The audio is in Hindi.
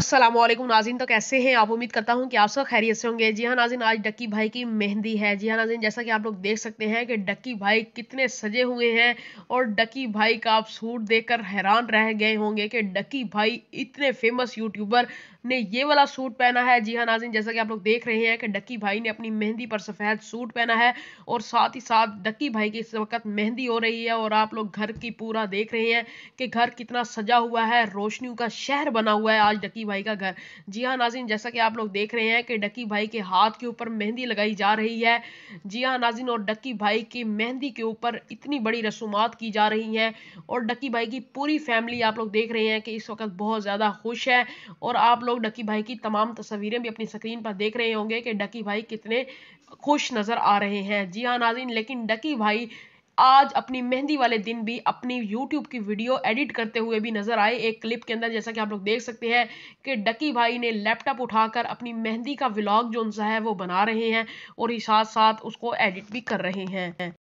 असलम नाजिन तो कैसे हैं आप उम्मीद करता हूं कि आप सब खैरियत से होंगे जी हाँ नाजिन आज डक्की भाई की मेहंदी है जी हाँ नाजिन जैसा कि आप लोग देख सकते हैं कि डक्की भाई कितने सजे हुए हैं और डक्की भाई का आप सूट देखकर हैरान रह गए होंगे कि डक्की भाई इतने फेमस यूट्यूबर ने ये वाला सूट पहना है जी हाँ नाजिन जैसा कि आप लोग देख रहे हैं कि डक्की भाई ने अपनी मेहंदी पर सफ़ेद सूट पहना है और साथ ही साथ डक्की भाई की इस वक्त मेहंदी हो रही है और आप लोग घर की पूरा देख रहे हैं कि घर कितना सजा हुआ है रोशनियों का शहर बना हुआ है आज डक्की भाई का घर जी हाँ नाजिन जैसा कि आप लोग देख रहे हैं कि डक्की भाई के हाथ के ऊपर मेहंदी लगाई जा रही है जी हाँ नाजिन और डक्की भाई की मेहंदी के ऊपर इतनी बड़ी रसूमात की जा रही हैं और डक्की भाई की पूरी फैमिली आप लोग देख रहे हैं कि इस वक्त बहुत ज़्यादा खुश है और आप लोग डक्की भाई की तमाम तस्वीरें भी अपनी स्क्रीन पर देख रहे होंगे कि डक्की भाई कितने खुश नज़र आ रहे हैं जी हाँ नाजिन लेकिन डक्की भाई आज अपनी मेहंदी वाले दिन भी अपनी यूट्यूब की वीडियो एडिट करते हुए भी नजर आए एक क्लिप के अंदर जैसा कि आप लोग देख सकते हैं कि डकी भाई ने लैपटॉप उठाकर अपनी मेहंदी का व्लॉग जो सा है वो बना रहे हैं और ही साथ साथ उसको एडिट भी कर रहे हैं